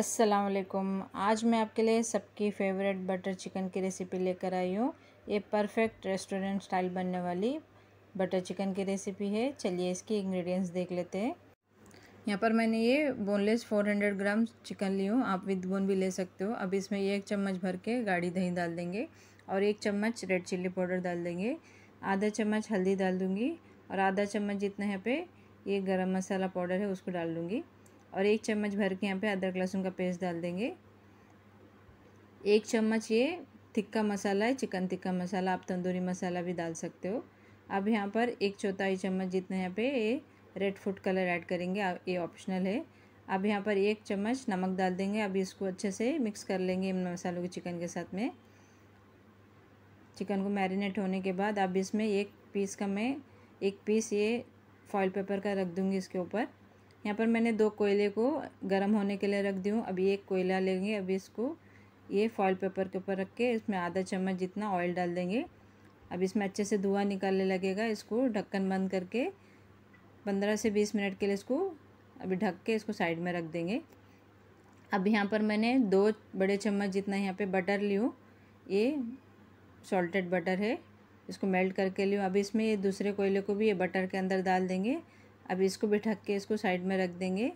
अस्सलाम वालेकुम आज मैं आपके लिए सबकी फेवरेट बटर चिकन की रेसिपी लेकर आई हूँ ये परफेक्ट रेस्टोरेंट स्टाइल बनने वाली बटर चिकन की रेसिपी है चलिए इसकी इंग्रेडिएंट्स देख लेते हैं यहाँ पर मैंने ये बोनलेस 400 ग्राम चिकन ली हूँ आप विद बोन भी ले सकते हो अब इसमें एक चम्मच भर के गाढ़ी दही डाल देंगे और एक चम्मच रेड चिल्ली पाउडर डाल देंगे आधा चम्मच हल्दी डाल दूँगी और आधा चम्मच जितना यहाँ पे ये गरम मसाला पाउडर है उसको डाल दूँगी और एक चम्मच भर के यहाँ पे अदरक लहसुन का पेस्ट डाल देंगे एक चम्मच ये तिक्का मसाला है चिकन तिक्का मसाला आप तंदूरी मसाला भी डाल सकते हो अब यहाँ पर एक चौथाई चम्मच जितना यहाँ पे ये रेड फूड कलर ऐड करेंगे ये ऑप्शनल है अब यहाँ पर एक चम्मच नमक डाल देंगे अब इसको अच्छे से मिक्स कर लेंगे इन मसालों के चिकन के साथ में चिकन को मैरिनेट होने के बाद अब इसमें एक पीस का मैं एक पीस ये फॉइल पेपर का रख दूँगी इसके ऊपर यहाँ पर मैंने दो कोयले को गर्म होने के लिए रख दी हूँ अभी एक कोयला लेंगे अभी इसको ये फॉयल पेपर के ऊपर रख के इसमें आधा चम्मच जितना ऑयल डाल देंगे अब इसमें अच्छे से धुआं निकालने लगेगा इसको ढक्कन बंद करके पंद्रह से बीस मिनट के लिए इसको अभी ढक के इसको साइड में रख देंगे अब यहाँ पर मैंने दो बड़े चम्मच जितना यहाँ पे बटर ली हूँ ये सॉल्टेड बटर है इसको मेल्ट करके ली हूँ अब इसमें ये दूसरे कोयले को भी ये बटर के अंदर डाल देंगे अब इसको भी ढक के इसको साइड में रख देंगे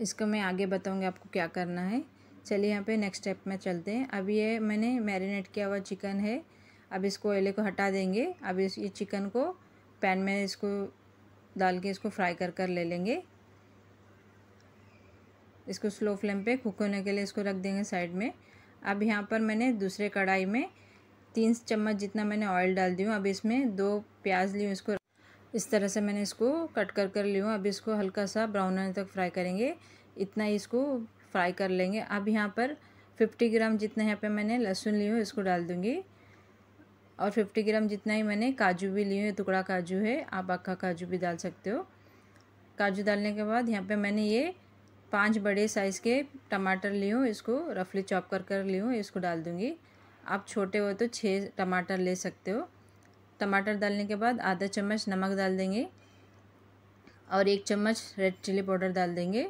इसको मैं आगे बताऊँगी आपको क्या करना है चलिए यहाँ पे नेक्स्ट स्टेप में चलते हैं अब ये मैंने मैरिनेट किया हुआ चिकन है अब इसको कोयले को हटा देंगे अब इस ये चिकन को पैन में इसको डाल के इसको फ्राई कर कर ले लेंगे इसको स्लो फ्लेम पे कुक होने के लिए इसको रख देंगे साइड में अब यहाँ पर मैंने दूसरे कढ़ाई में तीन चम्मच जितना मैंने ऑयल डाल दी हूँ अब इसमें दो प्याज ली इसको इस तरह से मैंने इसको कट कर कर ली हूँ अब इसको हल्का सा ब्राउन होने तक फ्राई करेंगे इतना ही इसको फ्राई कर लेंगे अब यहाँ पर फिफ्टी ग्राम जितना यहाँ पे मैंने लहसुन ली हूँ इसको डाल दूँगी और फिफ्टी ग्राम जितना ही मैंने काजू भी लिए हुए टुकड़ा काजू है आप अक्खा काजू भी डाल सकते हो काजू डालने के बाद यहाँ पे मैंने ये पांच बड़े साइज़ के टमाटर लिए हूँ इसको रफली चॉप कर कर ली हूँ इसको डाल दूँगी आप छोटे हो तो छः टमाटर ले सकते हो टमाटर डालने के बाद आधा चम्मच नमक डाल देंगे और एक चम्मच रेड चिली पाउडर डाल देंगे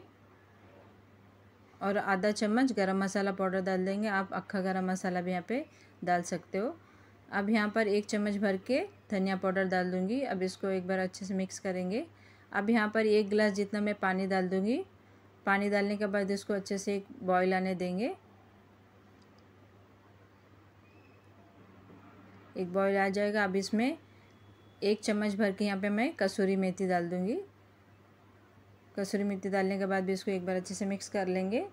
और आधा चम्मच गरम मसाला पाउडर डाल देंगे आप अक्खा गरम मसाला भी यहाँ पे डाल सकते हो अब यहाँ पर एक चम्मच भर के धनिया पाउडर डाल दूँगी अब इसको एक बार अच्छे से मिक्स करेंगे अब यहाँ पर एक गिलास जितना मैं पानी डाल दूँगी पानी डालने के बाद इसको अच्छे से बॉयल आने देंगे एक बॉयल आ जाएगा अब इसमें एक चम्मच भर के यहाँ पे मैं कसूरी मेथी डाल दूँगी कसूरी मेथी डालने के बाद भी इसको एक बार अच्छे से मिक्स कर लेंगे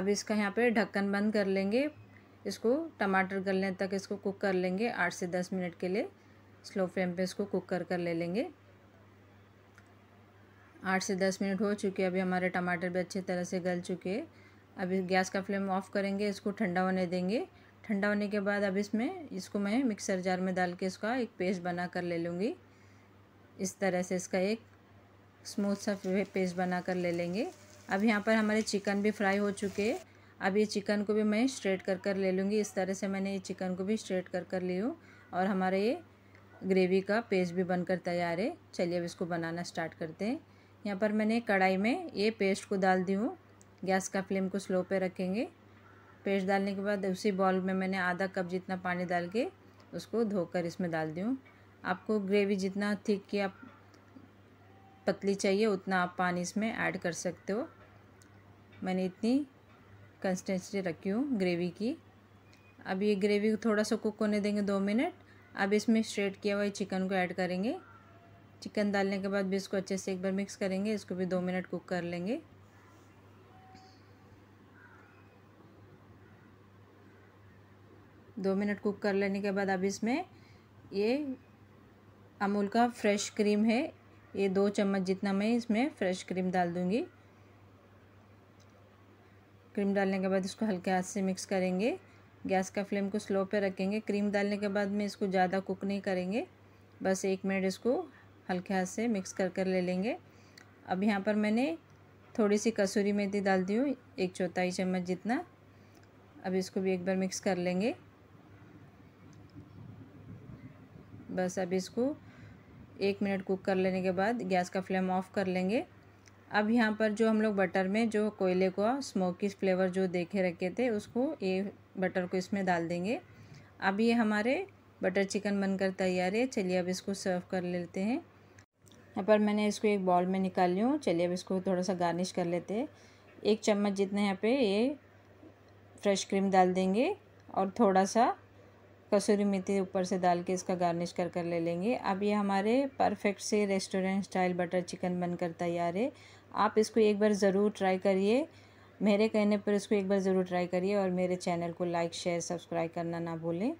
अब इसका यहाँ पे ढक्कन बंद कर लेंगे इसको टमाटर गलने तक इसको कुक कर लेंगे आठ से दस मिनट के लिए स्लो फ्लेम पे इसको कुक कर कर ले लेंगे आठ से दस मिनट हो चुके अभी हमारे टमाटर भी अच्छी तरह से गल चुके हैं अभी गैस का फ्लेम ऑफ़ करेंगे इसको ठंडा होने देंगे ठंडा होने के बाद अब इसमें इसको मैं मिक्सर जार में डाल के इसका एक पेस्ट बना कर ले लूँगी इस तरह से इसका एक स्मूथ सा पेस्ट बना कर ले लेंगे अब यहाँ पर हमारे चिकन भी फ्राई हो चुके हैं अब ये चिकन को भी मैं स्ट्रेट कर कर ले लूँगी इस तरह से मैंने ये चिकन को भी स्ट्रेट कर कर ली हूँ और हमारे ये ग्रेवी का पेस्ट भी बनकर तैयार है चलिए अब इसको बनाना स्टार्ट करते हैं यहाँ पर मैंने कढ़ाई में ये पेस्ट को डाल दी हूँ गैस का फ्लेम को स्लो पे रखेंगे पेस्ट डालने के बाद उसी बॉल में मैंने आधा कप जितना पानी डाल के उसको धोकर इसमें डाल दूँ आपको ग्रेवी जितना थिक की आप पतली चाहिए उतना आप पानी इसमें ऐड कर सकते हो मैंने इतनी कंसिस्टेंसी रखी हूँ ग्रेवी की अब ये ग्रेवी को थोड़ा सा कुक होने देंगे दो मिनट अब इसमें स्ट्रेट किया हुआ चिकन को ऐड करेंगे चिकन डालने के बाद भी इसको अच्छे से एक बार मिक्स करेंगे इसको भी दो मिनट कुक कर लेंगे दो मिनट कुक कर लेने के बाद अब इसमें ये अमूल का फ्रेश क्रीम है ये दो चम्मच जितना मैं इसमें फ्रेश क्रीम डाल दूँगी क्रीम डालने के बाद इसको हल्के हाथ से मिक्स करेंगे गैस का फ्लेम को स्लो पे रखेंगे क्रीम डालने के बाद में इसको ज़्यादा कुक नहीं करेंगे बस एक मिनट इसको हल्के हाथ से मिक्स कर कर ले लेंगे अब यहाँ पर मैंने थोड़ी सी कसूरी मेथी डाल दी हूँ एक चौथाई चम्मच जितना अब इसको भी एक बार मिक्स कर लेंगे बस अब इसको एक मिनट कुक कर लेने के बाद गैस का फ्लेम ऑफ कर लेंगे अब यहाँ पर जो हम लोग बटर में जो कोयले को स्मोकी फ्लेवर जो देखे रखे थे उसको ये बटर को इसमें डाल देंगे अब ये हमारे बटर चिकन बनकर तैयार है चलिए अब इसको सर्व कर लेते हैं यहाँ पर मैंने इसको एक बॉल में निकाल ली हूँ चलिए अब इसको थोड़ा सा गार्निश कर लेते हैं एक चम्मच जितने यहाँ पे ये फ्रेश क्रीम डाल देंगे और थोड़ा सा कसूरी मेथी ऊपर से डाल के इसका गार्निश कर कर ले लेंगे अब ये हमारे परफेक्ट से रेस्टोरेंट स्टाइल बटर चिकन बनकर तैयार है आप इसको एक बार ज़रूर ट्राई करिए मेरे कहने पर इसको एक बार ज़रूर ट्राई करिए और मेरे चैनल को लाइक शेयर सब्सक्राइब करना ना भूलें